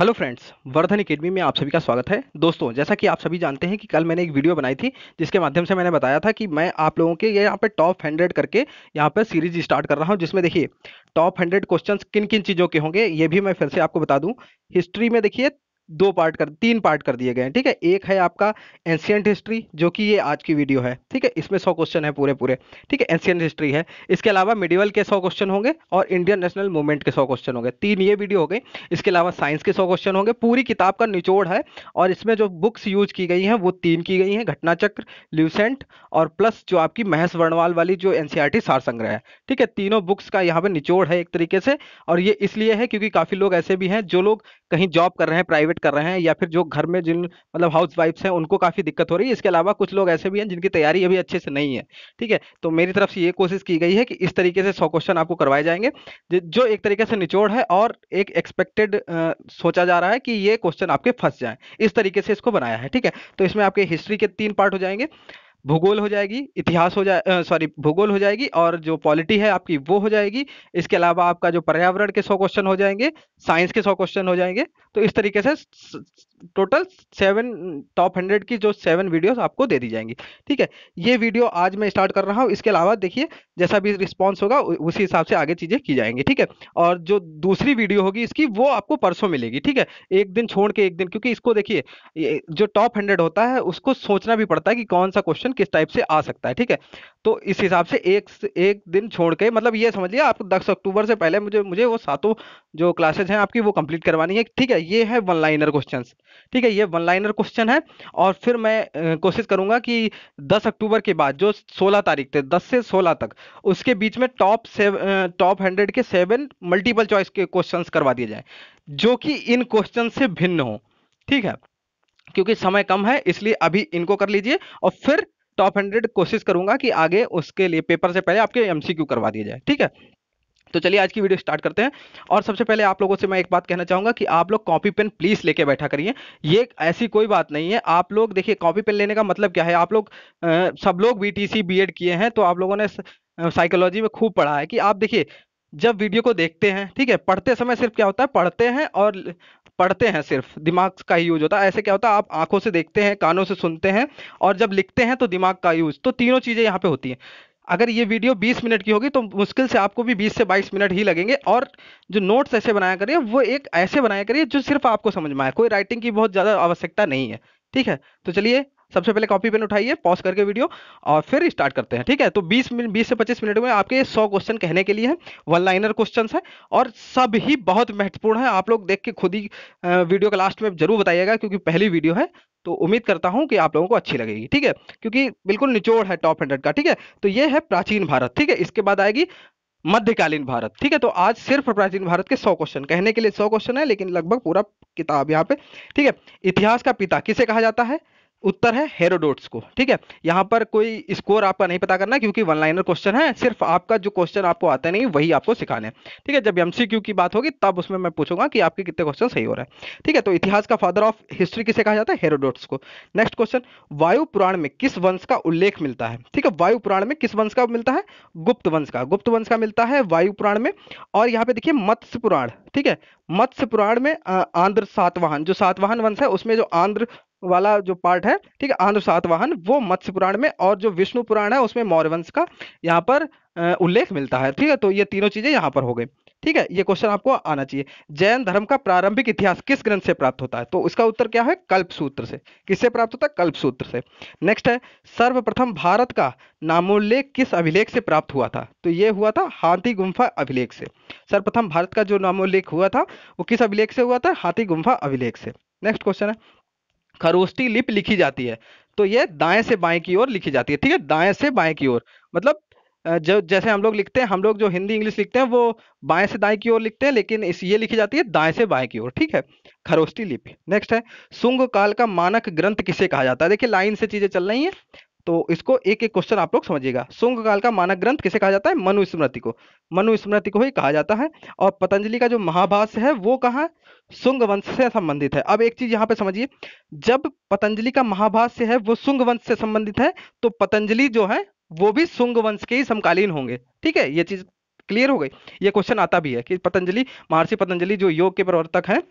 hello friends Vardhan academy में आप सभी का स्वागत है दोस्तों जैसा कि आप सभी जानते हैं कि कल मैंने एक वीडियो बनाई थी जिसके माध्यम से मैंने बताया था कि मैं आप लोगों के ये यहाँ पे टॉप हंड्रेड करके यहाँ पे सीरीज स्टार्ट कर रहा हूँ जिसमें देखिए टॉप हंड्रेड क्वेश्चन किन किन चीज़ों के होंगे ये भी मैं फिर से आपको बता दूँ हिस्ट्री में देखिए दो पार्ट कर तीन पार्ट कर दिए गए हैं ठीक है एक है आपका एंशियंट हिस्ट्री जो कि ये आज की वीडियो है ठीक है इसमें सौ क्वेश्चन है पूरे पूरे ठीक है एंशियंट हिस्ट्री है इसके अलावा मिडिवल के सौ क्वेश्चन होंगे और इंडियन नेशनल मूवमेंट के सौ क्वेश्चन होंगे तीन ये वीडियो हो गई इसके अलावा साइंस के सौ क्वेश्चन होंगे पूरी किताब का निचोड़ है और इसमें जो बुक्स यूज की गई हैं वो तीन की गई हैं घटनाचक्र ल्यूसेंट और प्लस जो आपकी महेश वर्णवाल वाली जो एनसीआरटी सार संग्रह है ठीक है तीनों बुक्स का यहाँ पे निचोड़ है एक तरीके से और ये इसलिए है क्योंकि काफी लोग ऐसे भी हैं जो लोग कहीं जॉब कर रहे हैं प्राइवेट कर रहे हैं या फिर जो घर में जिन मतलब हाउस वाइफ्स हैं उनको काफ़ी दिक्कत हो रही है इसके अलावा कुछ लोग ऐसे भी हैं जिनकी तैयारी अभी अच्छे से नहीं है ठीक है तो मेरी तरफ से ये कोशिश की गई है कि इस तरीके से सौ क्वेश्चन आपको करवाए जाएंगे जो एक तरीके से निचोड़ है और एक एक्सपेक्टेड सोचा जा रहा है कि ये क्वेश्चन आपके फंस जाए इस तरीके से इसको बनाया है ठीक है तो इसमें आपके हिस्ट्री के तीन पार्ट हो जाएंगे भूगोल हो जाएगी इतिहास हो जाए सॉरी भूगोल हो जाएगी और जो पॉलिटी है आपकी वो हो जाएगी इसके अलावा आपका जो पर्यावरण के सौ क्वेश्चन हो जाएंगे साइंस के सौ क्वेश्चन हो जाएंगे तो इस तरीके से टोटल सेवन टॉप हंड्रेड की जो सेवन वीडियोस आपको दे दी जाएंगी ठीक है ये वीडियो आज मैं स्टार्ट कर रहा हूँ इसके अलावा देखिए जैसा भी रिस्पॉन्स होगा उसी हिसाब से आगे चीज़ें की जाएंगी ठीक है और जो दूसरी वीडियो होगी इसकी वो आपको परसों मिलेगी ठीक है एक दिन छोड़ के एक दिन क्योंकि इसको देखिए जो टॉप हंड्रेड होता है उसको सोचना भी पड़ता है कि कौन सा क्वेश्चन क्वेश्चन किस टाइप से आ सकता है ठीक है तो इस हिसाब से एक एक दिन छोड़ के मतलब ये समझ लिया आपको दस अक्टूबर से पहले मुझे मुझे वो सातों जो क्लासेज हैं आपकी वो कंप्लीट करवानी है ठीक है ये है वन लाइनर क्वेश्चन ठीक है ये वन लाइनर क्वेश्चन है और फिर मैं कोशिश करूंगा कि दस अक्टूबर के बाद जो सोलह तारीख थे दस से सोलह तक उसके बीच में टॉप सेवन टॉप हंड्रेड के सेवन मल्टीपल चॉइस के क्वेश्चन करवा दिए जाए जो कि इन क्वेश्चन से भिन्न हो ठीक है क्योंकि समय कम है इसलिए अभी इनको कर लीजिए और फिर टॉप हंड्रेड कोशिश करूंगा कि आगे उसके लिए पेपर से पहले आपके एमसीक्यू करवा दिया जाए ठीक है तो चलिए आज की वीडियो स्टार्ट करते हैं और सबसे पहले आप लोगों से मैं एक बात कहना चाहूंगा कि आप लोग कॉपी पेन प्लीज़ लेके बैठा करिए ये ऐसी कोई बात नहीं है आप लोग देखिए कॉपी पेन लेने का मतलब क्या है आप लोग आ, सब लोग बीटीसी बीएड किए हैं तो आप लोगों ने साइकोलॉजी में खूब पढ़ा है कि आप देखिए जब वीडियो को देखते हैं ठीक है पढ़ते समय सिर्फ क्या होता है पढ़ते हैं और पढ़ते हैं सिर्फ दिमाग का ही यूज होता है ऐसे क्या होता है आप आंखों से देखते हैं कानों से सुनते हैं और जब लिखते हैं तो दिमाग का यूज तो तीनों चीज़ें यहाँ पे होती हैं अगर ये वीडियो 20 मिनट की होगी तो मुश्किल से आपको भी 20 से 22 मिनट ही लगेंगे और जो नोट्स ऐसे बनाया करिए वो एक ऐसे बनाया करिए जो सिर्फ आपको समझ में आए कोई राइटिंग की बहुत ज़्यादा आवश्यकता नहीं है ठीक है तो चलिए सबसे पहले कॉपी पेन उठाइए पॉज करके वीडियो और फिर स्टार्ट करते हैं ठीक है तो बीस मिनट बीस से पच्चीस मिनट में आपके सौ क्वेश्चन कहने के लिए हैं वन लाइनर क्वेश्चन है और सब ही बहुत महत्वपूर्ण है आप लोग देख के खुद ही वीडियो का लास्ट में जरूर बताइएगा क्योंकि पहली वीडियो है तो उम्मीद करता हूं कि आप लोगों को अच्छी लगेगी ठीक है क्योंकि बिल्कुल निचोड़ है टॉप हंड्रेड का ठीक है तो ये है प्राचीन भारत ठीक है इसके बाद आएगी मध्यकालीन भारत ठीक है तो आज सिर्फ प्राचीन भारत के सौ क्वेश्चन कहने के लिए सौ क्वेश्चन है लेकिन लगभग पूरा किताब यहाँ पे ठीक है इतिहास का पिता किसे कहा जाता है उत्तर है हेरोडोट्स को ठीक है यहाँ पर कोई स्कोर आपका नहीं पता करना क्योंकि वन लाइनर क्वेश्चन है सिर्फ आपका जो क्वेश्चन आपको आता नहीं वही आपको सिखाने हैं ठीक है जब एमसीक्यू की बात होगी तब उसमें मैं पूछूंगा कि आपके कितने क्वेश्चन सही हो रहा है ठीक है तो इतिहास का फादर ऑफ हिस्ट्री किसे कहा जाता है हेरोडोट्स को नेक्स्ट क्वेश्चन वायु पुराण में किस वंश का उल्लेख मिलता है ठीक है वायु पुराण में किस वंश का मिलता है गुप्त वंश का गुप्त वंश का मिलता है वायु पुराण में और यहाँ पे देखिए मत्स्य पुराण ठीक है मत्स्य पुराण में आंध्र सातवाहन जो सातवाहन वंश है उसमें जो आंध्र वाला जो पार्ट है ठीक है आंध्र सातवाहन वो मत्स्य पुराण में और जो विष्णु पुराण है उसमें मौर्य वंश का यहाँ पर उल्लेख मिलता है ठीक है तो ये तीनों चीजें यहाँ पर हो गई ठीक है ये क्वेश्चन आपको आना चाहिए जैन धर्म का प्रारंभिक इतिहास किस ग्रंथ से प्राप्त होता है तो इसका उत्तर क्या है कल्प सूत्र से किससे प्राप्त होता है कल्प सूत्र से नेक्स्ट है सर्वप्रथम भारत का नामोल्लेख किस अभिलेख से प्राप्त हुआ था तो ये हुआ था हाथी गुम्फा अभिलेख से सर्वप्रथम भारत का जो नामोल्लेख हुआ था वो किस अभिलेख से हुआ था हाथी गुम्फा अभिलेख से नेक्स्ट क्वेश्चन है खरोष्टी लिप लिखी जाती है तो ये दाएं से बाएं की ओर लिखी जाती है ठीक है दाएं से बाएं की ओर मतलब जो जैसे हम लोग लिखते हैं हम लोग जो हिंदी इंग्लिश लिखते हैं वो बाएं से दाएं की ओर लिखते हैं लेकिन इस ये लिखी जाती है दाएं से बाएं की ओर ठीक है खरोस्ती लिपि नेक्स्ट है सुंग काल का मानक ग्रंथ किसे कहा जाता है देखिए लाइन से चीजें चल रही हैं तो इसको एक एक क्वेश्चन आप लोग समझिएगा सुंग काल का मानक ग्रंथ किसे कहा जाता है मनुस्मृति को मनुस्मृति को ही कहा जाता है और पतंजलि का जो महाभाष्य है वो कहा सुंग वंश से संबंधित है अब एक चीज यहाँ पे समझिए जब पतंजलि का महाभाष्य है वो सुंग वंश से संबंधित है तो पतंजलि जो है वो भी सुंग वंश के ही समकालीन होंगे ठीक है ये चीज क्लियर हो गई ये क्वेश्चन आता भी है कि पतंजलि महर्षि पतंजलि जो योग के प्रवर्तक हैं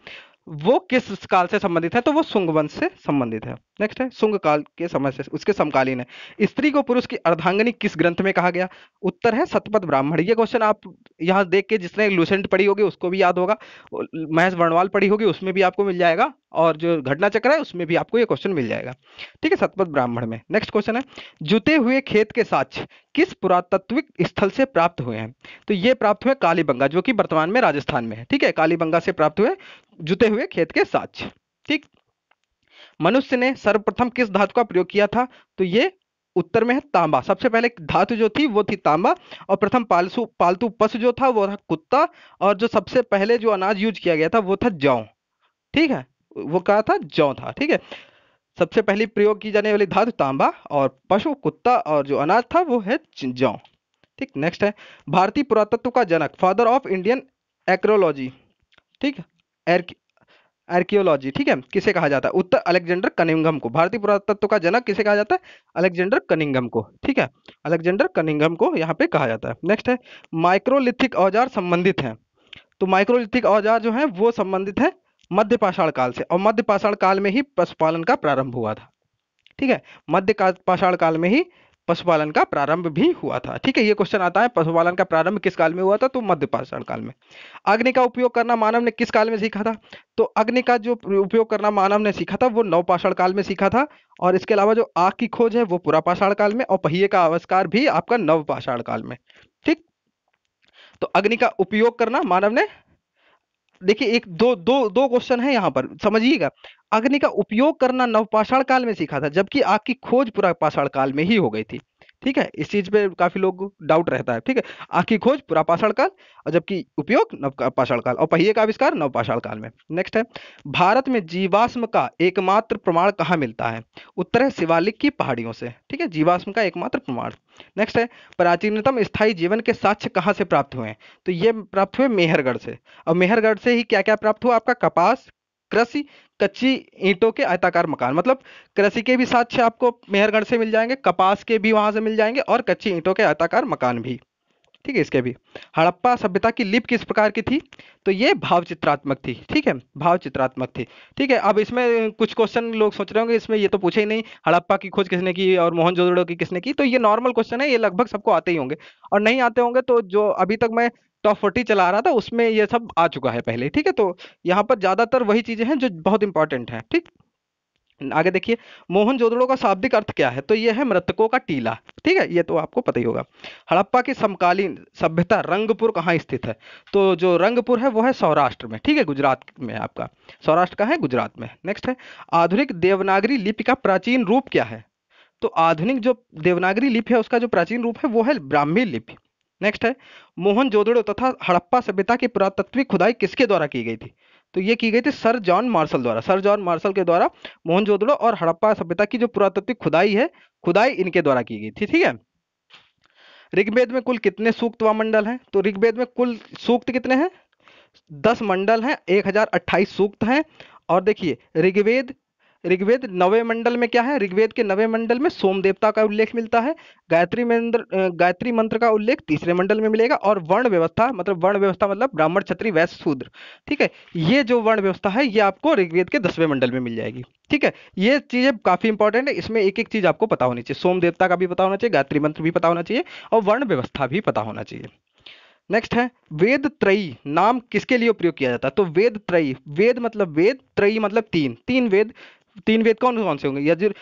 वो किस काल से संबंधित है तो वो सुंग वंश से संबंधित है नेक्स्ट है सुंग काल के समय से उसके समकालीन है स्त्री को पुरुष की अर्धांगनी किस ग्रंथ में कहा गया उत्तर है सतपथ ब्राह्मण ये क्वेश्चन आप यहाँ देख के जिसने लुसेंट पढ़ी होगी उसको भी याद होगा महेश वर्णवाल पढ़ी होगी उसमें भी आपको मिल जाएगा और जो घटना चक्र है उसमें भी आपको ये क्वेश्चन मिल जाएगा ठीक है सतपथ ब्राह्मण में नेक्स्ट क्वेश्चन है जुते हुए खेत के साक्ष्य किस पुरातत्विक स्थल से प्राप्त हुए हैं तो ये प्राप्त हुए कालीबंगा जो कि वर्तमान में राजस्थान में है ठीक है कालीबंगा से प्राप्त हुए जुते हुए खेत के साक्ष ठीक मनुष्य ने सर्वप्रथम किस धातु का प्रयोग किया था तो ये उत्तर में है तांबा सबसे पहले धातु जो थी वो थी तांबा और प्रथम पालतू पालतू पशु जो था वो था कुत्ता और जो सबसे पहले जो अनाज यूज किया गया था वो था जौ ठीक है वो कहा था जौ था ठीक है सबसे पहली प्रयोग की जाने वाली धातु तांबा और पशु कुत्ता और जो अनाज था वो है जौ ठीक नेक्स्ट है भारतीय पुरातत्व का जनक फादर ऑफ इंडियन एक्रोलॉजी ठीक है आर्कियोलॉजी ठीक है किसे कहा जाता है उत्तर अलेक्जेंडर कनिंगम को भारतीय पुरातत्व का जनक किसे कहा जाता है अलेक्जेंडर कनिंगम को ठीक है अलेक्जेंडर कनिंगम को यहाँ पे कहा जाता है नेक्स्ट है माइक्रोलिथिक औजार संबंधित है तो माइक्रोलिथिक औजार जो है वो संबंधित है मध्य पाषाण काल से और मध्य पाषाण काल में ही पशुपालन का प्रारंभ हुआ था ठीक है मध्य पाषाण काल में ही पशुपालन का प्रारंभ भी हुआ था ठीक है ये क्वेश्चन आता है पशुपालन का प्रारंभ किस काल में हुआ था तो मध्य पाषाण काल में अग्नि का उपयोग करना मानव ने किस काल में सीखा था तो अग्नि का जो उपयोग करना मानव ने सीखा था वो नवपाषाण काल में सीखा था और इसके अलावा जो आग की खोज है वो पुरापाषाण काल में और पहिए का आविष्कार भी आपका नवपाषाण काल में ठीक तो अग्नि का उपयोग करना मानव ने देखिए एक दो दो दो क्वेश्चन है यहाँ पर समझिएगा अग्नि का उपयोग करना नवपाषाण काल में सीखा था जबकि आग की खोज पूरा पाषाण काल में ही हो गई थी ठीक है इस चीज पे काफी लोग डाउट रहता है ठीक है आखिरी खोज पुरापाषाण काल और जबकि उपयोग पाषाण काल और पहिए का आविष्कार नवपाषाण काल में नेक्स्ट है भारत में जीवाश्म का एकमात्र प्रमाण कहाँ मिलता है उत्तर है शिवालिक की पहाड़ियों से ठीक है जीवाश्म का एकमात्र प्रमाण नेक्स्ट है प्राचीनतम स्थायी जीवन के साक्ष्य कहाँ से प्राप्त हुए तो ये प्राप्त हुए मेहरगढ़ से और मेहरगढ़ से ही क्या क्या प्राप्त हुआ आपका कपास कृषि कच्ची ईंटों के आयताकार मकान मतलब कृषि के भी साक्ष्य आपको मेहरगढ़ से मिल जाएंगे कपास के भी वहां से मिल जाएंगे और कच्ची ईंटों के आयताकार मकान भी ठीक है इसके भी हड़प्पा सभ्यता की लिप किस प्रकार की थी तो ये भावचित्रात्मक थी ठीक है भावचित्रात्मक थी ठीक है अब इसमें कुछ क्वेश्चन लोग सोच रहे होंगे इसमें ये तो पूछे ही नहीं हड़प्पा की खोज किसने की और मोहनजोदड़ो की किसने की तो ये नॉर्मल क्वेश्चन है ये लगभग सबको आते ही होंगे और नहीं आते होंगे तो जो अभी तक मैं टॉप फोर्टी चला रहा था उसमें ये सब आ चुका है पहले ठीक है तो यहाँ पर ज़्यादातर वही चीज़ें हैं जो बहुत इंपॉर्टेंट है ठीक आगे देखिए मोहन जोदड़ो का शाब्दिक अर्थ क्या है तो ये है मृतकों का टीला ठीक है ये तो आपको पता ही होगा हड़प्पा की समकालीन सभ्यता रंगपुर कहाँ स्थित है तो जो रंगपुर है वो है सौराष्ट्र में ठीक है गुजरात में आपका सौराष्ट्र का है गुजरात में नेक्स्ट है आधुनिक देवनागरी लिपि का प्राचीन रूप क्या है तो आधुनिक जो देवनागरी लिपि है उसका जो प्राचीन रूप है वो है ब्राह्मी लिपि नेक्स्ट है मोहन जोदड़ो तथा हड़प्पा सभ्यता की पुरातत्विक खुदाई किसके द्वारा की गई थी तो ये की गई थी सर जॉन मार्शल द्वारा सर जॉन मार्शल के द्वारा मोहन जोदड़ो और हड़प्पा सभ्यता की जो पुरातत्विक खुदाई है खुदाई इनके द्वारा की गई थी ठीक है ऋग्वेद में कुल कितने सूक्त व मंडल हैं तो ऋग्वेद में कुल सूक्त कितने हैं दस मंडल हैं एक हजार अट्ठाईस सूक्त हैं और देखिए ऋग्वेद ऋग्वेद नवे मंडल में क्या है ऋग्वेद के नवे मंडल में सोम देवता का उल्लेख मिलता है गायत्री मंत्र गायत्री मंत्र का उल्लेख तीसरे मंडल में मिलेगा और वर्ण व्यवस्था मतलब वर्ण व्यवस्था मतलब ब्राह्मण छत्री वैश्य शूद्र ठीक है ये जो वर्ण व्यवस्था है ये आपको ऋग्वेद के दसवें मंडल में मिल जाएगी ठीक है ये चीज़ें काफ़ी इंपॉर्टेंट है इसमें एक एक चीज़ आपको पता होनी चाहिए सोम देवता का भी पता होना चाहिए गायत्री मंत्र भी पता होना चाहिए और वर्ण व्यवस्था भी पता होना चाहिए नेक्स्ट है वेद त्रयी नाम किसके लिए प्रयोग किया जाता है तो वेद त्रयी वेद मतलब वेद त्रयी मतलब तीन तीन वेद तीन वेद कौन कौन से होंगे यजुर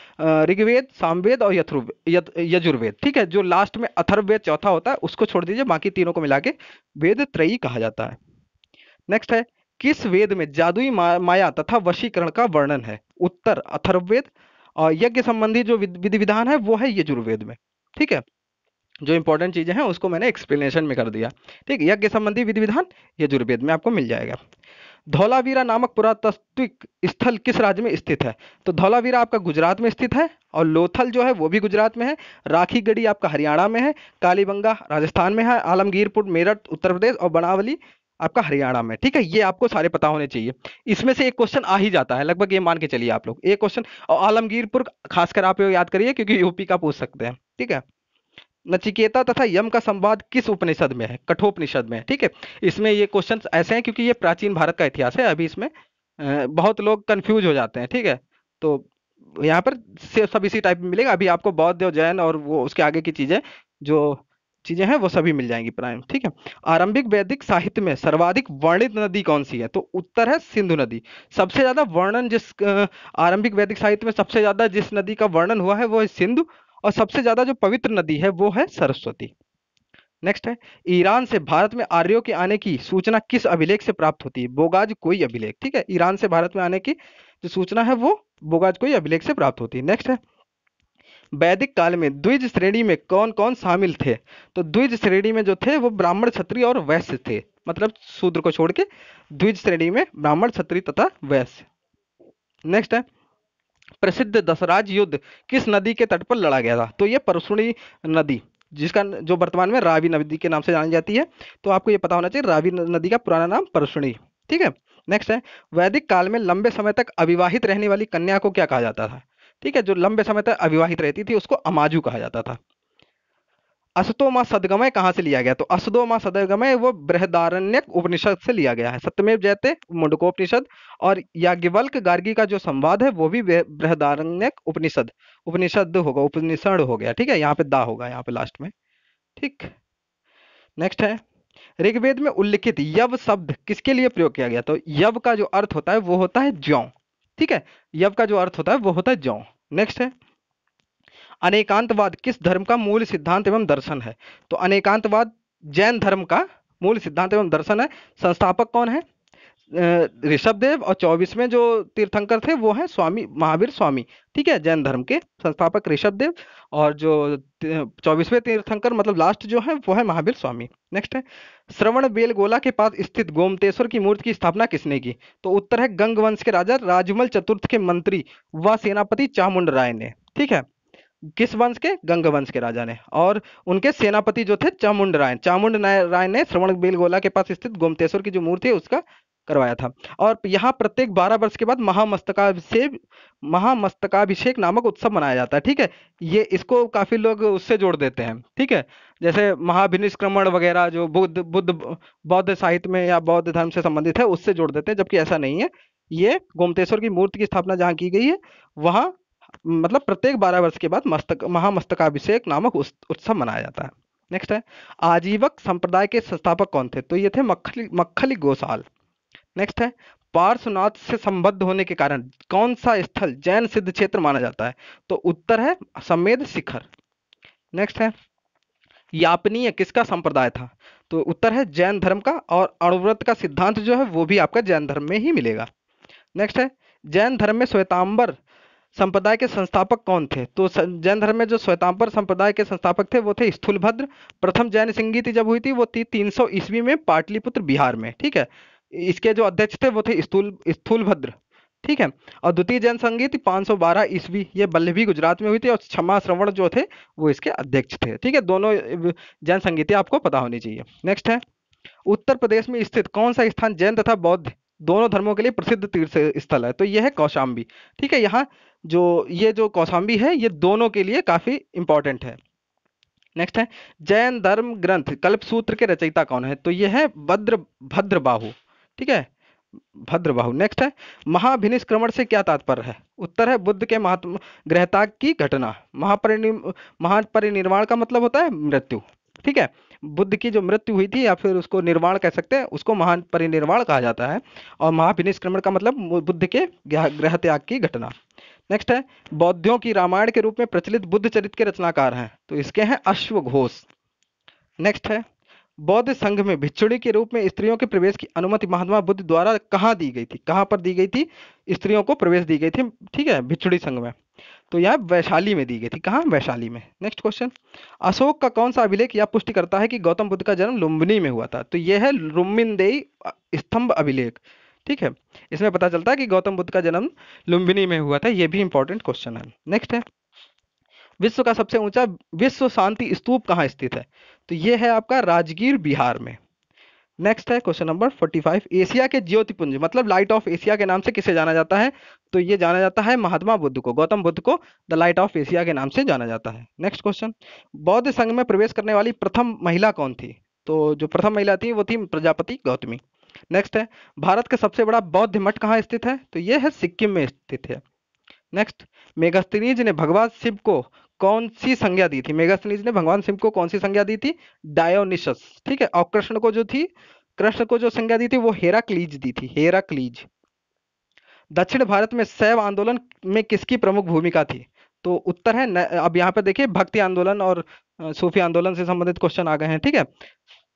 ऋग्वेद सामवेद और यथुर्वेद यजुर्वेद ठीक है जो लास्ट में अथर्ववेद चौथा होता है उसको छोड़ दीजिए बाकी तीनों को मिला के वेद त्रयी कहा जाता है नेक्स्ट है किस वेद में जादुई माया तथा वशीकरण का वर्णन है उत्तर अथर्ववेद और यज्ञ संबंधी जो विधि विधान है वो है यजुर्वेद में ठीक है जो इंपॉर्टेंट चीज़ें हैं उसको मैंने एक्सप्लेनेशन में कर दिया ठीक यज्ञ संबंधी विधि विधान यजुर्वेद में आपको मिल जाएगा धौलावीरा नामक पुरातत्विक स्थल किस राज्य में स्थित है तो धौलावीरा आपका गुजरात में स्थित है और लोथल जो है वो भी गुजरात में है राखी गढ़ी आपका हरियाणा में है कालीबंगा राजस्थान में है आलमगीरपुर मेरठ उत्तर प्रदेश और बनावली आपका हरियाणा में ठीक है ये आपको सारे पता होने चाहिए इसमें से एक क्वेश्चन आ ही जाता है लगभग ये मान के चलिए आप लोग एक क्वेश्चन और आलमगीरपुर खासकर आप याद करिए क्योंकि यूपी का पूछ सकते हैं ठीक है नचिकेता तथा यम का संवाद किस उपनिषद में है कठोपनिषद में ठीक है इसमें ये क्वेश्चन ऐसे हैं क्योंकि ये प्राचीन भारत का इतिहास है अभी इसमें बहुत लोग कंफ्यूज हो जाते हैं ठीक है तो यहाँ पर सब इसी टाइप में मिलेगा अभी आपको बौद्ध जैन और वो उसके आगे की चीज़ें जो चीज़ें हैं वो सभी मिल जाएंगी प्राइम ठीक है आरंभिक वैदिक साहित्य में सर्वाधिक वर्णित नदी कौन सी है तो उत्तर है सिंधु नदी सबसे ज़्यादा वर्णन जिस आरंभिक वैदिक साहित्य में सबसे ज़्यादा जिस नदी का वर्णन हुआ है वो है सिंधु और सबसे ज्यादा जो पवित्र नदी है वो है सरस्वती नेक्स्ट है ईरान से भारत में आर्यों के आने की सूचना किस अभिलेख से प्राप्त होती है बोगाज कोई अभिलेख ठीक है ईरान से भारत में आने की जो सूचना है वो बोगाज कोई अभिलेख से प्राप्त होती है नेक्स्ट है वैदिक काल में द्विज श्रेणी में कौन कौन शामिल थे तो द्विज श्रेणी में जो थे वो ब्राह्मण छत्री और वैश्य थे मतलब शूद्र को छोड़ के द्विज श्रेणी में ब्राह्मण छत्री तथा वैश्य नेक्स्ट है प्रसिद्ध दसराज युद्ध किस नदी के तट पर लड़ा गया था तो ये परसुणी नदी जिसका जो वर्तमान में रावी नदी के नाम से जानी जाती है तो आपको ये पता होना चाहिए रावी नदी का पुराना नाम परसुणी ठीक है नेक्स्ट है वैदिक काल में लंबे समय तक अविवाहित रहने वाली कन्या को क्या कहा जाता था ठीक है जो लंबे समय तक अविवाहित रहती थी उसको अमाजू कहा जाता था असतो सदगमय कहाँ से लिया गया तो असदो मा सदगमय वो बृहदारण्यक उपनिषद से लिया गया है सत्यमेव जयते मुंडकोपनिषद और याज्ञवल्क गार्गी का जो संवाद है वो भी बृहदारण्यक उपनिषद उपनिषद होगा उपनिषद हो गया ठीक है यहाँ पे दा होगा यहाँ पे लास्ट में ठीक नेक्स्ट है ऋग्वेद में उल्लिखित यव शब्द किसके लिए प्रयोग किया गया तो यव का जो अर्थ होता है वो होता है ज्यो ठीक है यव का जो अर्थ होता है वो होता है ज्यो नेक्स्ट है अनेकांतवाद किस धर्म का मूल सिद्धांत एवं दर्शन है तो अनेकांतवाद जैन धर्म का मूल सिद्धांत एवं दर्शन है संस्थापक कौन है ऋषभदेव और चौबीसवें जो तीर्थंकर थे वो हैं स्वामी महावीर स्वामी ठीक है जैन धर्म के संस्थापक ऋषभदेव और जो चौबीसवें तीर्थंकर मतलब लास्ट जो है वो है महावीर स्वामी नेक्स्ट है श्रवण बेलगोला के पास स्थित गोमतेश्वर की मूर्ति की स्थापना किसने की तो उत्तर है गंग वंश के राजा राजमल चतुर्थ के मंत्री व सेनापति चामुंड राय ने ठीक है किस वंश के गंग वंश के राजा ने और उनके सेनापति जो थे चामुंड राय चामुंड राय ने श्रवण बेलगोला के पास स्थित गोमतेश्वर की जो मूर्ति है उसका करवाया था और यहाँ प्रत्येक 12 वर्ष के बाद महामस्तकाभिषेक महामस्तकाभिषेक नामक उत्सव मनाया जाता है ठीक है ये इसको काफ़ी लोग उससे जोड़ देते हैं ठीक है जैसे महाभिनिष्क्रमण वगैरह जो बुद्ध बुद्ध बौद्ध साहित्य में या बौद्ध धर्म से संबंधित है उससे जोड़ देते हैं जबकि ऐसा नहीं है ये गोमतेश्वर की मूर्ति की स्थापना जहाँ की गई है वहाँ मतलब प्रत्येक बारह वर्ष के बाद मस्तक महामस्तकाभिषेक नामक उत्सव मनाया जाता है नेक्स्ट है आजीवक संप्रदाय के संस्थापक कौन थे तो ये थे मक्खली मक्खली गोसाल नेक्स्ट है पार्श्वनाथ से संबद्ध होने के कारण कौन सा स्थल जैन सिद्ध क्षेत्र माना जाता है तो उत्तर है समेद शिखर नेक्स्ट है यापनीय किसका संप्रदाय था तो उत्तर है जैन धर्म का और अणुव्रत का सिद्धांत जो है वो भी आपका जैन धर्म में ही मिलेगा नेक्स्ट है जैन धर्म में श्वेतांबर संप्रदाय के संस्थापक कौन थे तो जैन धर्म में जो श्वेतांबर संप्रदाय के संस्थापक थे वो थे स्थूलभद्र प्रथम जैन संगीति जब हुई थी वो थी तीन सौ ईस्वी में पाटलिपुत्र बिहार में ठीक है इसके जो अध्यक्ष थे वो थे स्थूल स्थूलभद्र ठीक है और द्वितीय जैन संगीत 512 ईस्वी ये बल्लभी गुजरात में हुई थी और क्षमा श्रवण जो थे वो इसके अध्यक्ष थे ठीक है दोनों जैन संगीत आपको पता होनी चाहिए नेक्स्ट है उत्तर प्रदेश में स्थित कौन सा स्थान जैन तथा बौद्ध दोनों धर्मों के लिए प्रसिद्ध तीर्थ स्थल है तो यह है कौशाम्बी ठीक है यहाँ जो ये जो कौशाम्बी है ये दोनों के लिए काफ़ी इंपॉर्टेंट है नेक्स्ट है जैन धर्म ग्रंथ कल्प सूत्र के रचयिता कौन है तो ये है भद्र भद्रबाहु ठीक है भद्रबाहु नेक्स्ट है महाभिनिष्क्रमण से क्या तात्पर्य है उत्तर है बुद्ध के महात्म ग्रहताग की घटना महापरिनि महापरिनिर्वाण का मतलब होता है मृत्यु ठीक है बुद्ध की जो मृत्यु हुई थी या फिर उसको निर्वाण कह सकते हैं उसको महान परिनिर्वाण कहा जाता है और महाभिनिष्क्रमण का मतलब बुद्ध के ग्रह त्याग की घटना नेक्स्ट है बौद्धों की रामायण के रूप में प्रचलित बुद्ध चरित के रचनाकार हैं तो इसके हैं अश्व घोष नेक्स्ट है बौद्ध संघ में भिक्षुड़ी के रूप में स्त्रियों के प्रवेश की अनुमति महात्मा बुद्ध द्वारा कहाँ दी गई थी कहाँ पर दी गई थी स्त्रियों को प्रवेश दी गई थी ठीक है भिक्षुड़ी संघ में तो यह वैशाली में दी गई थी कहाँ वैशाली में नेक्स्ट क्वेश्चन अशोक का कौन सा अभिलेख यह पुष्टि करता है कि गौतम बुद्ध का जन्म लुम्बिनी में हुआ था तो यह है लुम्बिनदेई स्तंभ अभिलेख ठीक है इसमें पता चलता है कि गौतम बुद्ध का जन्म लुम्बिनी में हुआ था यह भी इंपॉर्टेंट क्वेश्चन है नेक्स्ट है विश्व का सबसे ऊंचा विश्व शांति स्तूप कहाँ स्थित है तो ये है आपका राजगीर बिहार में नेक्स्ट है क्वेश्चन नंबर 45 एशिया के ज्योतिपुंज मतलब लाइट ऑफ एशिया के नाम से किसे जाना जाता है तो ये जाना जाता है महात्मा बुद्ध को गौतम बुद्ध को द लाइट ऑफ एशिया के नाम से जाना जाता है नेक्स्ट क्वेश्चन बौद्ध संघ में प्रवेश करने वाली प्रथम महिला कौन थी तो जो प्रथम महिला थी वो थी प्रजापति गौतमी नेक्स्ट है भारत का सबसे बड़ा बौद्ध मठ कहाँ स्थित है तो ये है सिक्किम में स्थित है नेक्स्ट मेगास्तनीज ने भगवान शिव को कौन सी संज्ञा दी थी मेगास्तनीज ने भगवान शिव को कौन सी संज्ञा दी थी डायोनिशस ठीक है और कृष्ण को जो थी कृष्ण को जो संज्ञा दी थी वो हेराक्लीज दी थी हेराक्लीज दक्षिण भारत में शैव आंदोलन में किसकी प्रमुख भूमिका थी तो उत्तर है न, अब यहाँ पे देखिए भक्ति आंदोलन और सूफी आंदोलन से संबंधित क्वेश्चन आ गए हैं ठीक है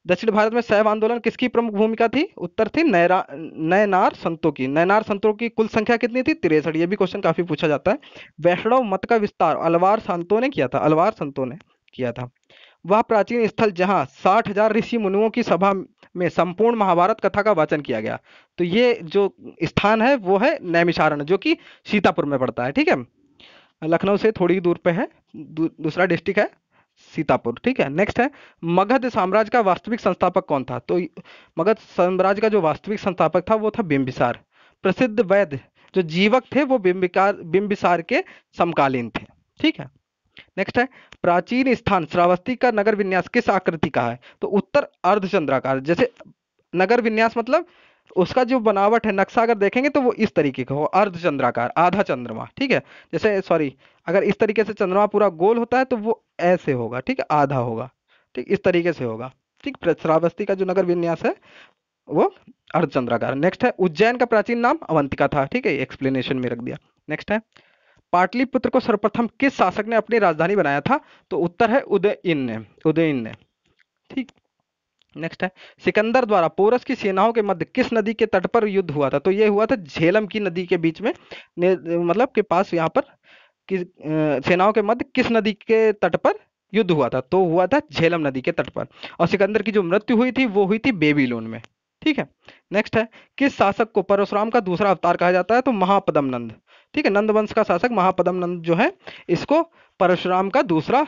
दक्षिण भारत में सैव आंदोलन किसकी प्रमुख भूमिका थी उत्तर थी नैरा नयनार संतों की नयनार संतों की कुल संख्या कितनी थी तिरसठ ये भी क्वेश्चन काफी पूछा जाता है वैष्णव मत का विस्तार अलवार संतों ने किया था अलवार संतों ने किया था वह प्राचीन स्थल जहाँ साठ हजार ऋषि मुनुओं की सभा में संपूर्ण महाभारत कथा का वाचन किया गया तो ये जो स्थान है वो है नैमिषारण जो कि सीतापुर में पड़ता है ठीक है लखनऊ से थोड़ी दूर पे है दूसरा डिस्ट्रिक्ट है सीतापुर ठीक है नेक्स्ट है मगध साम्राज्य का वास्तविक संस्थापक कौन था तो मगध साम्राज्य का जो वास्तविक संस्थापक था वो था बिंबिसार प्रसिद्ध वैद्य जो जीवक थे वो बिंबिकार बिंबिसार के समकालीन थे ठीक है नेक्स्ट है प्राचीन स्थान श्रावस्ती का नगर विन्यास किस आकृति का है तो उत्तर अर्धचंद्राकार जैसे नगर विन्यास मतलब उसका जो बनावट है नक्शा अगर देखेंगे तो वो इस तरीके का हो अर्धचंद्राकार आधा चंद्रमा ठीक है जैसे सॉरी अगर इस तरीके से चंद्रमा पूरा गोल होता है तो वो ऐसे होगा ठीक है आधा होगा ठीक इस तरीके से होगा ठीक श्रावस्ती का जो नगर विन्यास है वो अर्धचंद्राकार नेक्स्ट है उज्जैन का प्राचीन नाम अवंतिका था ठीक है एक्सप्लेनेशन में रख दिया नेक्स्ट है पाटलिपुत्र को सर्वप्रथम किस शासक ने अपनी राजधानी बनाया था तो उत्तर है उदयन ने उदयन ने ठीक नेक्स्ट है सिकंदर द्वारा पोरस की सेनाओं के मध्य किस नदी के तट पर युद्ध हुआ था तो ये हुआ था झेलम की नदी के बीच में मतलब के पास यहाँ पर किस सेनाओं के मध्य किस नदी के तट पर युद्ध हुआ था तो हुआ था झेलम नदी के तट पर और सिकंदर की जो मृत्यु हुई थी वो हुई थी बेबीलोन में ठीक है नेक्स्ट है किस शासक को परशुराम का दूसरा अवतार कहा जाता है तो महापदम नंद ठीक है नंद वंश का शासक महापदम नंद जो है इसको परशुराम का दूसरा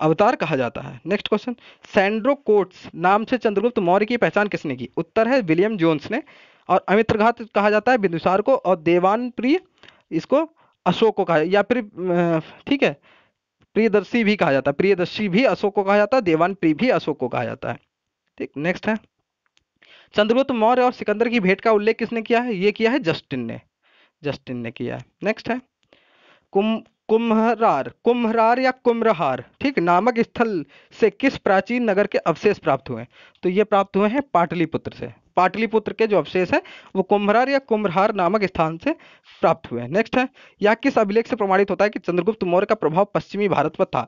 अवतार कहा जाता है नेक्स्ट क्वेश्चन सैंड्रो कोट्स नाम से चंद्रगुप्त मौर्य की पहचान किसने की उत्तर है विलियम जोन्स ने और अमित्रघात कहा जाता है बिंदुसार को और देवान प्रिय इसको अशोक को कहा या फिर ठीक है प्रियदर्शी भी कहा जाता है प्रियदर्शी भी अशोक को कहा जाता है देवान प्रिय भी अशोक को कहा जाता है ठीक नेक्स्ट है चंद्रगुप्त मौर्य और सिकंदर की भेंट का उल्लेख किसने किया है ये किया है जस्टिन ने जस्टिन ने किया है नेक्स्ट है कुम्हरार कुम्हरार या कुम्रहार ठीक नामक स्थल से किस प्राचीन नगर के अवशेष प्राप्त हुए तो ये प्राप्त हुए हैं पाटलिपुत्र से पाटलिपुत्र के जो अवशेष है वो कुम्हरार या कुम्रहार नामक स्थान से प्राप्त हुए नेक्स्ट है या किस अभिलेख से प्रमाणित होता है कि चंद्रगुप्त मौर्य का प्रभाव पश्चिमी भारत पर था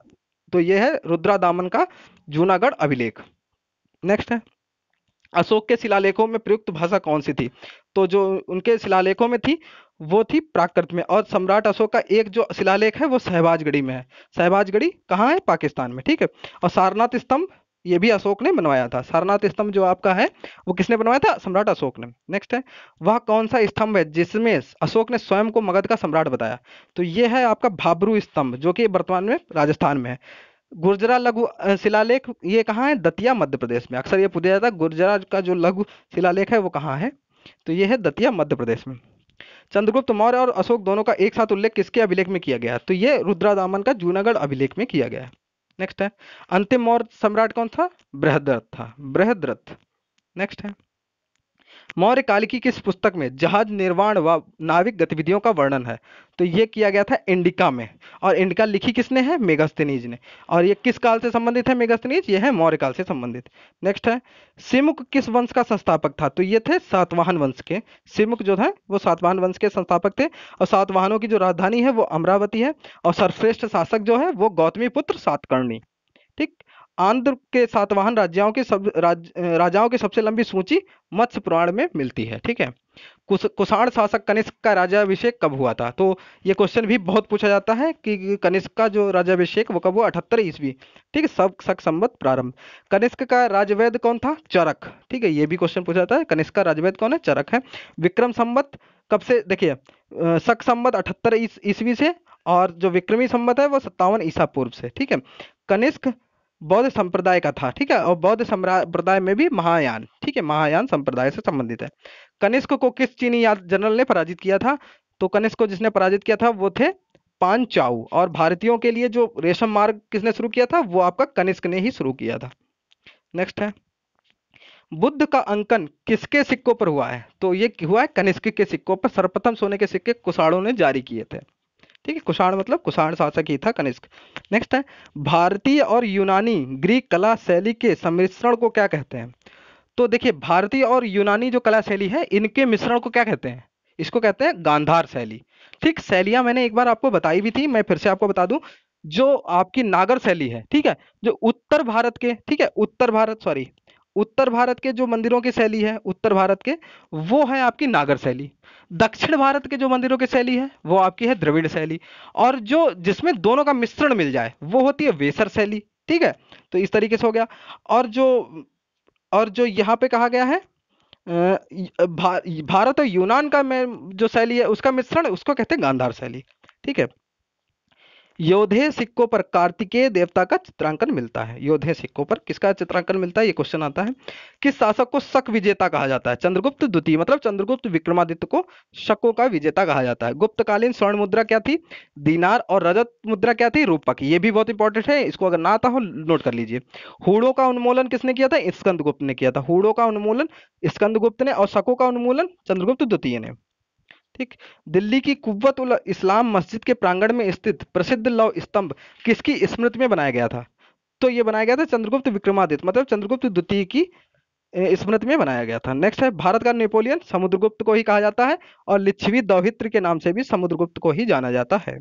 तो यह है रुद्रा दामन का जूनागढ़ अभिलेख नेक्स्ट है अशोक के शिलालेखों में प्रयुक्त भाषा कौन सी थी तो जो उनके शिलालेखों में थी वो थी प्राकृत में और सम्राट अशोक का एक जो शिलालेख है वो सहबाजगढ़ी में है सहबाजगढ़ी कहाँ है पाकिस्तान में ठीक है और सारनाथ स्तंभ ये भी अशोक ने बनवाया था सारनाथ स्तंभ जो आपका है वो किसने बनवाया था सम्राट अशोक ने नेक्स्ट है वह कौन सा स्तंभ है जिसमें अशोक ने स्वयं को मगध का सम्राट बताया तो ये है आपका भाबरू स्तंभ जो कि वर्तमान में राजस्थान में है गुर्जरा लघु शिलालेख ये कहाँ है दतिया मध्य प्रदेश में अक्सर ये पूछा जाता है गुर्जरा का जो लघु शिलालेख है वो कहाँ है तो ये है दतिया मध्य प्रदेश में चंद्रगुप्त मौर्य और अशोक दोनों का एक साथ उल्लेख किसके अभिलेख में किया गया तो ये रुद्रा दामन का जूनागढ़ अभिलेख में किया गया नेक्स्ट है अंतिम मौर्य सम्राट कौन था बृहद्रथ था बृहद्रथ नेक्स्ट है मौर्य काल की किस पुस्तक में जहाज निर्माण व नाविक गतिविधियों का वर्णन है तो ये किया गया था इंडिका में और इंडिका लिखी किसने है मेगास्तनीज ने और ये किस काल से संबंधित है मेगास्तनीज ये है मौर्य काल से संबंधित नेक्स्ट है सिमुक किस वंश का संस्थापक था तो ये थे सातवाहन वंश के सिमुक जो है वो सातवाहन वंश के संस्थापक थे और सातवाहनों की जो राजधानी है वो अमरावती है और सर्वश्रेष्ठ शासक जो है वो गौतमी पुत्र सातकर्णी ठीक आंध्र के सातवाहन राज्यों के सब राज, राजाओं की सबसे लंबी सूची मत्स्य पुराण में मिलती है ठीक है कुस, कुषाण शासक कनिष्क का राजाभिषेक कब हुआ था तो ये क्वेश्चन भी बहुत पूछा जाता है कि कनिष्क का जो राजाभिषेक वो कब हुआ अठहत्तर ईस्वी ठीक है सब सक संबत प्रारंभ कनिष्क का राजवैद कौन था चरक ठीक है ये भी क्वेश्चन पूछा जाता है कनिष्क का राजवैद कौन है चरक है विक्रम संबत कब से देखिए शक संबत अठहत्तर ईस्वी से और जो विक्रमी संबत है वो सत्तावन ईसा पूर्व से ठीक है कनिष्क बौद्ध संप्रदाय का था ठीक है और बौद्ध संप्रदाय में भी महायान ठीक है महायान संप्रदाय से संबंधित है कनिष्क को किस चीनी जनरल ने पराजित किया था तो कनिष्क को जिसने पराजित किया था वो थे पान चाऊ और भारतीयों के लिए जो रेशम मार्ग किसने शुरू किया था वो आपका कनिष्क ने ही शुरू किया था नेक्स्ट है बुद्ध का अंकन किसके सिक्कों पर हुआ है तो ये हुआ है कनिष्क के सिक्कों पर सर्वप्रथम सोने के सिक्के कुसाड़ों ने जारी किए थे ठीक है कुषाण मतलब कुषाण शासक ही था कनिष्क नेक्स्ट है भारतीय और यूनानी ग्रीक कला शैली के सम्मिश्रण को क्या कहते हैं तो देखिए भारतीय और यूनानी जो कला शैली है इनके मिश्रण को क्या कहते हैं इसको कहते हैं गांधार शैली ठीक शैलियां मैंने एक बार आपको बताई भी थी मैं फिर से आपको बता दूं जो आपकी नागर शैली है ठीक है जो उत्तर भारत के ठीक है उत्तर भारत सॉरी उत्तर भारत के जो मंदिरों की शैली है उत्तर भारत के वो है आपकी नागर शैली दक्षिण भारत के जो मंदिरों की शैली है वो आपकी है द्रविड़ शैली और जो जिसमें दोनों का मिश्रण मिल जाए वो होती है वेसर शैली ठीक है तो इस तरीके से हो गया और जो और जो यहाँ पे कहा गया है भारत और यूनान का मैं जो शैली है उसका मिश्रण उसको कहते हैं गांधार शैली ठीक है योधे सिक्कों पर कार्तिकेय देवता का चित्रांकन मिलता है योधे सिक्कों पर किसका चित्रांकन मिलता है ये क्वेश्चन आता है किस शासक को शक विजेता कहा जाता है चंद्रगुप्त द्वितीय मतलब चंद्रगुप्त विक्रमादित्य को शकों का विजेता कहा जाता है गुप्तकालीन स्वर्ण मुद्रा क्या थी दीनार और रजत मुद्रा क्या थी रूपक ये भी बहुत इंपॉर्टेंट है इसको अगर ना आता हो नोट कर लीजिए हुड़ो का उन्मूलन किसने किया था स्कंदगुप्त ने किया था हुड़ो का उन्मूलन स्कंदगुप्त ने और शकों का उन्मूलन चंद्रगुप्त द्वितीय ने ठीक दिल्ली की कुत इस्लाम मस्जिद के प्रांगण में स्थित प्रसिद्ध लव स्तंभ किसकी स्मृति में बनाया गया था तो ये बनाया गया था चंद्रगुप्त विक्रमादित्य मतलब चंद्रगुप्त द्वितीय की स्मृति में बनाया गया था नेक्स्ट है भारत का नेपोलियन समुद्रगुप्त को ही कहा जाता है और लिच्छवी दौहित्र के नाम से भी समुद्रगुप्त को ही जाना जाता है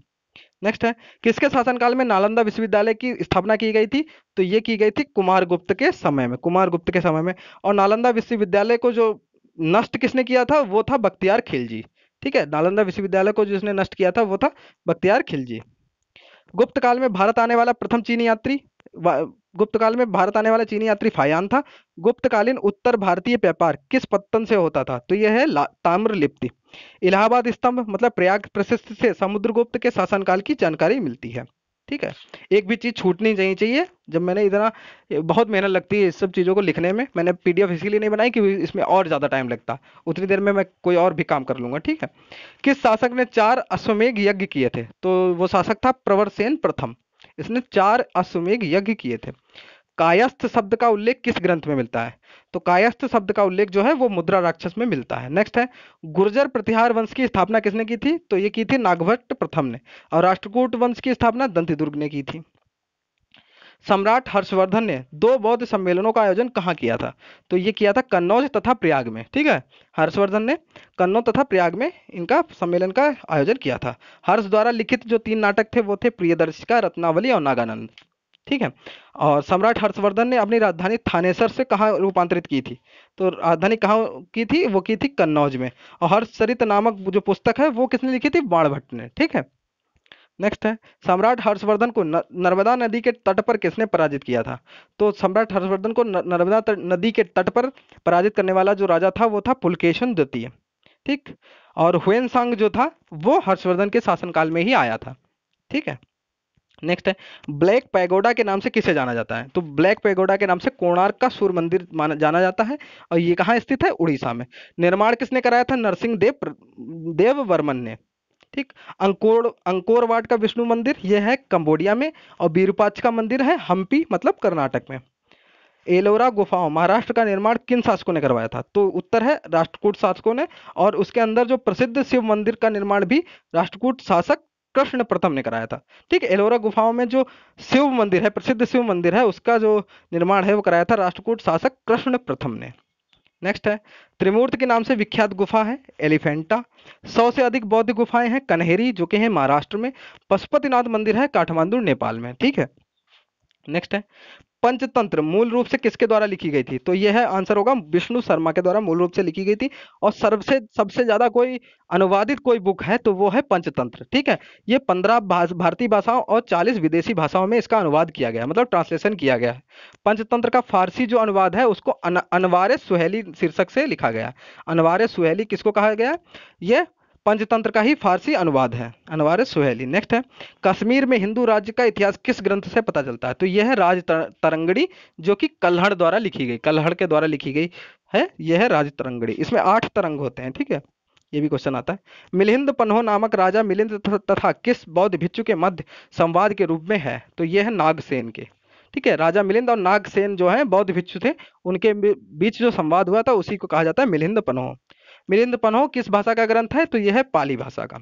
नेक्स्ट है किसके शासनकाल में नालंदा विश्वविद्यालय की स्थापना की गई थी तो ये की गई थी कुमार गुप्त के समय में कुमार गुप्त के समय में और नालंदा विश्वविद्यालय को जो नष्ट किसने किया था वो था बख्तियार खिलजी ठीक है नालंदा विश्वविद्यालय को जिसने नष्ट किया था वो था बख्तियार खिलजी गुप्त काल में भारत आने वाला प्रथम चीनी यात्री गुप्त काल में भारत आने वाला चीनी यात्री फायान था गुप्तकालीन उत्तर भारतीय व्यापार किस पत्तन से होता था तो यह है ताम्रलिप्ति इलाहाबाद स्तंभ मतलब प्रयाग प्रशस्त से समुद्रगुप्त के शासनकाल की जानकारी मिलती है ठीक है एक भी चीज़ छूटनी नहीं चाहिए जब मैंने इतना बहुत मेहनत लगती है इस सब चीज़ों को लिखने में मैंने पीडीएफ इसीलिए नहीं बनाई क्योंकि इसमें और ज़्यादा टाइम लगता उतनी देर में मैं कोई और भी काम कर लूँगा ठीक है किस शासक ने चार अश्वमेघ यज्ञ किए थे तो वो शासक था प्रवर प्रथम इसने चार अश्वमेघ यज्ञ किए थे कायस्थ शब्द का उल्लेख किस ग्रंथ में मिलता है तो कायस्थ शब्द का उल्लेख जो है वो मुद्रा राक्षस में मिलता है नेक्स्ट है गुर्जर प्रतिहार वंश की स्थापना किसने की थी तो ये की थी नागभट्ट प्रथम ने और राष्ट्रकूट वंश की स्थापना दुर्ग ने की थी सम्राट हर्षवर्धन ने दो बौद्ध सम्मेलनों का आयोजन कहाँ किया था तो ये किया था कन्नौज तथा प्रयाग में ठीक है हर्षवर्धन ने कन्नौज तथा प्रयाग में इनका सम्मेलन का आयोजन किया था हर्ष द्वारा लिखित जो तीन नाटक थे वो थे प्रियदर्शिका रत्नावली और नागानंद ठीक है और सम्राट हर्षवर्धन ने अपनी राजधानी थानेसर से कहाँ रूपांतरित की थी तो राजधानी कहाँ की थी वो की थी कन्नौज में और हर्षचरित नामक जो पुस्तक है वो किसने लिखी थी बाणभट्ट ने ठीक है नेक्स्ट है सम्राट हर्षवर्धन को नर्मदा नदी के तट पर किसने पराजित किया था तो सम्राट हर्षवर्धन को नर्मदा नदी के तट पर पराजित करने वाला जो राजा था वो था पुलकेशन द्वितीय ठीक और हुएन सांग जो था वो हर्षवर्धन के शासनकाल में ही आया था ठीक है नेक्स्ट है ब्लैक पैगोडा के नाम से किसे जाना जाता है तो ब्लैक पैगोडा के नाम से कोणार्क का सूर्य मंदिर माना जाना जाता है और ये कहाँ स्थित है उड़ीसा में निर्माण किसने कराया था नरसिंह देव देव वर्मन ने ठीक अंकोर अंकोरवाट का विष्णु मंदिर यह है कंबोडिया में और बीरपाच का मंदिर है हम्पी मतलब कर्नाटक में एलोरा गुफाओं महाराष्ट्र का निर्माण किन शासकों ने करवाया था तो उत्तर है राष्ट्रकूट शासकों ने और उसके अंदर जो प्रसिद्ध शिव मंदिर का निर्माण भी राष्ट्रकूट शासक कृष्ण ने प्रथम ने कराया था ठीक है एलोरा गुफाओं में जो शिव मंदिर है प्रसिद्ध शिव मंदिर है उसका जो निर्माण है वो कराया था राष्ट्रकूट शासक कृष्ण प्रथम ने नेक्स्ट है त्रिमूर्ति के नाम से विख्यात गुफा है एलिफेंटा सौ से अधिक बौद्ध गुफाएं हैं कन्हेरी जो कि है महाराष्ट्र में पशुपतिनाथ मंदिर है काठमांडू नेपाल में ठीक है नेक्स्ट है पंचतंत्र मूल रूप से किसके द्वारा लिखी गई थी तो यह है आंसर होगा विष्णु शर्मा के द्वारा मूल रूप से लिखी गई थी और सबसे सबसे ज्यादा कोई अनुवादित कोई बुक है तो वो है पंचतंत्र ठीक है ये पंद्रह भारतीय भाषाओं और चालीस विदेशी भाषाओं में इसका अनुवाद किया गया मतलब ट्रांसलेशन किया गया है पंचतंत्र का फारसी जो अनुवाद है उसको अन, सुहेली शीर्षक से लिखा गया अनवार सुहेली किसको कहा गया ये पंचतंत्र का ही फारसी अनुवाद है अनवार सुहेली नेक्स्ट है कश्मीर में हिंदू राज्य का इतिहास किस ग्रंथ से पता चलता है तो यह है राज तरंगड़ी जो कि कल्हड़ द्वारा लिखी गई कल्हड़ के द्वारा लिखी गई है यह है राज तरंगड़ी इसमें आठ तरंग होते हैं ठीक है ये भी क्वेश्चन आता है मिलिंद पन्हो नामक राजा मिलिंद तथा किस बौद्ध भिक्षु के मध्य संवाद के रूप में है तो यह है नागसेन के ठीक है राजा मिलिंद और नागसेन जो है बौद्ध भिक्षु थे उनके बीच जो संवाद हुआ था उसी को कहा जाता है मिलिंद पन्हो मिलिंद पन्हो किस भाषा का ग्रंथ है तो यह है पाली भाषा का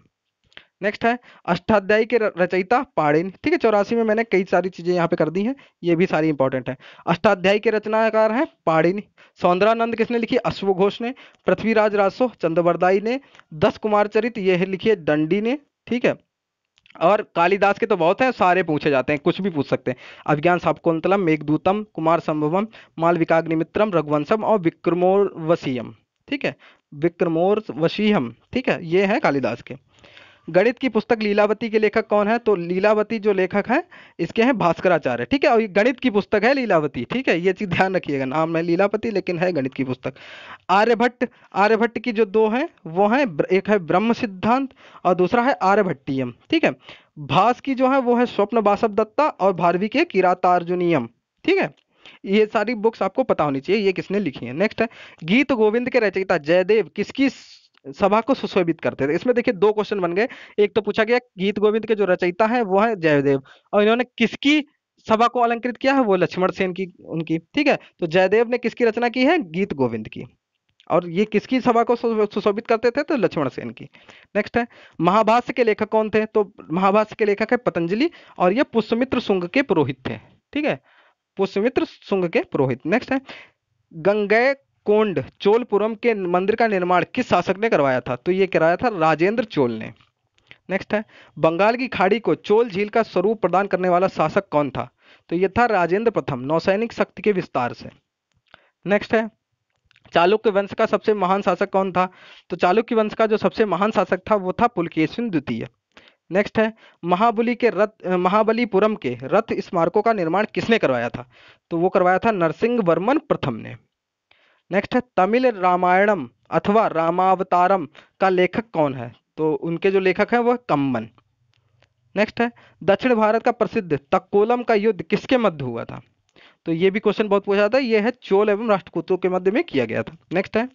नेक्स्ट है अष्टाध्यायी के रचयिता पाड़िन ठीक है चौरासी में मैंने कई सारी चीज़ें यहाँ पे कर दी हैं ये भी सारी इंपॉर्टेंट है अष्टाध्यायी के रचनाकार हैं पाड़िन सौंदरानंद किसने लिखी अश्वघोष ने पृथ्वीराज रासो चंद्रवरदाई ने दस कुमार चरित ये लिखिए दंडी ने ठीक है और कालिदास के तो बहुत हैं सारे पूछे जाते हैं कुछ भी पूछ सकते हैं अभिज्ञान सापकुंतलम मेघदूतम कुमार संभवम मालविकाग्निमित्रम रघुवंशम और विक्रमोवशीयम ठीक है विक्रमोर वशीहम ठीक है ये है कालिदास के गणित की पुस्तक लीलावती के लेखक कौन है तो लीलावती जो लेखक है इसके हैं भास्कराचार्य ठीक है और ये गणित की पुस्तक है लीलावती ठीक है ये चीज़ ध्यान रखिएगा नाम है लीलावती लेकिन है गणित की पुस्तक आर्यभट्ट आर्यभट्ट की जो दो हैं वो हैं एक है ब्रह्म सिद्धांत और दूसरा है आर्यभट्टियम ठीक है भास की जो है वो है स्वप्न बासव दत्ता और भारवी के किरातार्जुनियम ठीक है ये सारी बुक्स आपको पता होनी चाहिए ये किसने लिखी है नेक्स्ट है गीत गोविंद के रचयिता जयदेव किसकी सभा को सुशोभित करते थे इसमें देखिए दो क्वेश्चन बन गए एक तो पूछा गया गीत गोविंद के जो रचयिता है वो है जयदेव और इन्होंने किसकी सभा को अलंकृत किया है वो लक्ष्मण सेन की उनकी ठीक है तो जयदेव ने किसकी रचना की है गीत गोविंद की और ये किसकी सभा को सुशोभित करते थे तो लक्ष्मण सेन की नेक्स्ट है महाभाष्य के लेखक कौन थे तो महाभाष्य के लेखक है पतंजलि और ये पुष्पमित्र सुंग के पुरोहित थे ठीक है पुष्वित्र सुंग के पुरोहित नेक्स्ट है गंगे कोंड चोलपुरम के मंदिर का निर्माण किस शासक ने करवाया था तो ये कराया था राजेंद्र चोल ने नेक्स्ट है बंगाल की खाड़ी को चोल झील का स्वरूप प्रदान करने वाला शासक कौन था तो ये था राजेंद्र प्रथम नौसैनिक शक्ति के विस्तार से नेक्स्ट है चालुक्य वंश का सबसे महान शासक कौन था तो चालुक्य वंश का जो सबसे महान शासक था वो था पुलकेशन द्वितीय नेक्स्ट है महाबली के रथ महाबलीपुरम के रथ स्मारकों का निर्माण किसने करवाया था तो वो करवाया था नरसिंह वर्मन प्रथम ने नेक्स्ट है तमिल रामायणम अथवा रामावतारम का लेखक कौन है तो उनके जो लेखक हैं वह कम्बन नेक्स्ट है दक्षिण भारत का प्रसिद्ध तक्कोलम का युद्ध किसके मध्य हुआ था तो ये भी क्वेश्चन बहुत पूछा था ये है चोल एवं राष्ट्रकूतों के मध्य में किया गया था नेक्स्ट है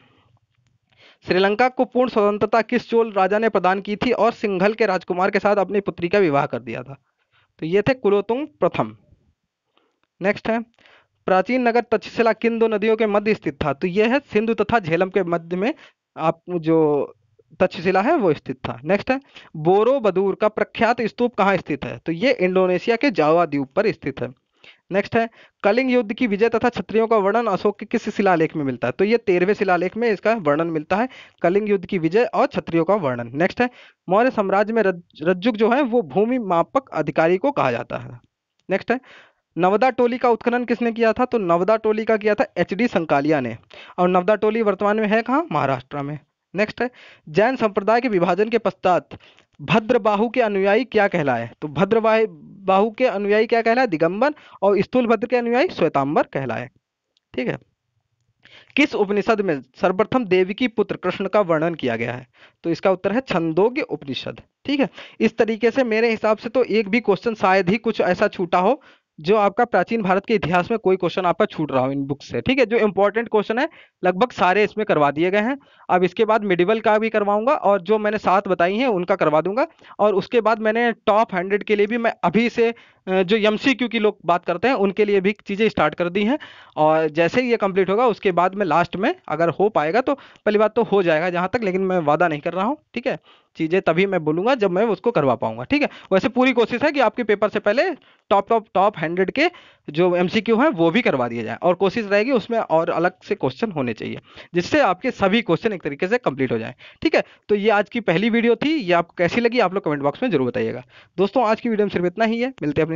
श्रीलंका को पूर्ण स्वतंत्रता किस चोल राजा ने प्रदान की थी और सिंघल के राजकुमार के साथ अपनी पुत्री का विवाह कर दिया था तो ये थे कुलोतुंग प्रथम नेक्स्ट है प्राचीन नगर तक्षशिला किन दो नदियों के मध्य स्थित था तो यह है सिंधु तथा झेलम के मध्य में आप जो तक्षशिला है वो स्थित था नेक्स्ट है बोरो बदूर का प्रख्यात स्तूप कहाँ स्थित है तो ये इंडोनेशिया के जावा द्वीप पर स्थित है नेक्स्ट है कलिंग युद्ध की विजय तथा क्षत्रियों का वर्णन अशोक के किस शिलालेख में मिलता है तो ये तेरहवें शिलालेख में इसका वर्णन मिलता है कलिंग युद्ध की विजय और क्षत्रियों का वर्णन नेक्स्ट है मौर्य साम्राज्य में रज्जुक जो है वो भूमि मापक अधिकारी को कहा जाता है नेक्स्ट है नवदा टोली का उत्खनन किसने किया था तो नवदा टोली का किया था एच डी संकालिया ने और नवदा टोली वर्तमान में है कहाँ महाराष्ट्र में नेक्स्ट है जैन संप्रदाय के विभाजन के पश्चात भद्रबाहु के अनुयायी क्या कहलाए तो भद्रवाह बाहु के अनुयायी क्या कहलाए दिगंबर और स्थूल भद्र के अनुयायी श्वेतांबर कहलाए ठीक है किस उपनिषद में सर्वप्रथम देवी की पुत्र कृष्ण का वर्णन किया गया है तो इसका उत्तर है छंदोग्य उपनिषद ठीक है इस तरीके से मेरे हिसाब से तो एक भी क्वेश्चन शायद ही कुछ ऐसा छूटा हो जो आपका प्राचीन भारत के इतिहास में कोई क्वेश्चन आपका छूट रहा हो इन बुक से ठीक है जो इंपॉर्टेंट क्वेश्चन है लगभग सारे इसमें करवा दिए गए हैं अब इसके बाद मिडिवल का भी करवाऊंगा और जो मैंने सात बताई हैं उनका करवा दूंगा और उसके बाद मैंने टॉप हंड्रेड के लिए भी मैं अभी से जो एम की लोग बात करते हैं उनके लिए भी चीज़ें स्टार्ट कर दी हैं और जैसे ही ये कंप्लीट होगा उसके बाद में लास्ट में अगर हो पाएगा तो पहली बात तो हो जाएगा जहाँ तक लेकिन मैं वादा नहीं कर रहा हूँ ठीक है चीज़ें तभी मैं बोलूँगा जब मैं उसको करवा पाऊँगा ठीक है वैसे पूरी कोशिश है कि आपके पेपर से पहले टॉप टॉप टॉप हंड्रेड के जो एम सी क्यू हैं वो भी करवा दिया जाए और कोशिश रहेगी उसमें और अलग से क्वेश्चन होने चाहिए जिससे आपके सभी क्वेश्चन एक तरीके से कंप्लीट हो जाए ठीक है तो ये आज की पहली वीडियो थी ये आपको कैसी लगी आप लोग कमेंट बॉक्स में जरूर बताइएगा दोस्तों आज की वीडियो में सिर्फ इतना ही है मिलते हैं अपने